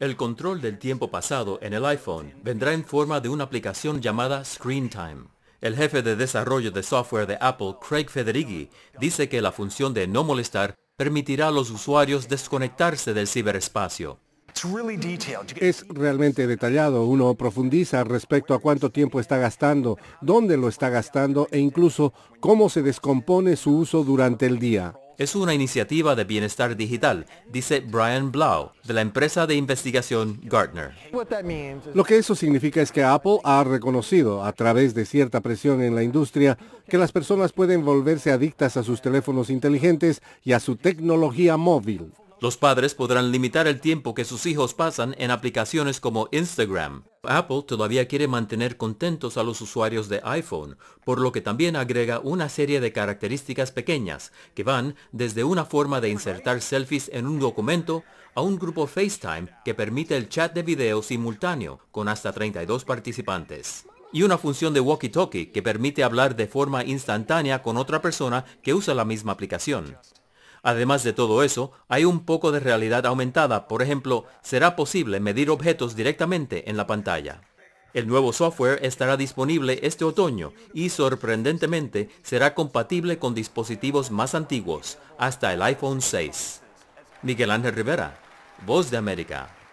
El control del tiempo pasado en el iPhone vendrá en forma de una aplicación llamada Screen Time. El jefe de desarrollo de software de Apple, Craig Federighi, dice que la función de no molestar permitirá a los usuarios desconectarse del ciberespacio. Es realmente detallado, uno profundiza respecto a cuánto tiempo está gastando, dónde lo está gastando e incluso cómo se descompone su uso durante el día. Es una iniciativa de bienestar digital, dice Brian Blau, de la empresa de investigación Gartner. Lo que eso significa es que Apple ha reconocido, a través de cierta presión en la industria, que las personas pueden volverse adictas a sus teléfonos inteligentes y a su tecnología móvil. Los padres podrán limitar el tiempo que sus hijos pasan en aplicaciones como Instagram. Apple todavía quiere mantener contentos a los usuarios de iPhone, por lo que también agrega una serie de características pequeñas, que van desde una forma de insertar selfies en un documento a un grupo FaceTime que permite el chat de video simultáneo con hasta 32 participantes y una función de walkie-talkie que permite hablar de forma instantánea con otra persona que usa la misma aplicación. Además de todo eso, hay un poco de realidad aumentada. Por ejemplo, será posible medir objetos directamente en la pantalla. El nuevo software estará disponible este otoño y sorprendentemente será compatible con dispositivos más antiguos, hasta el iPhone 6. Miguel Ángel Rivera, Voz de América.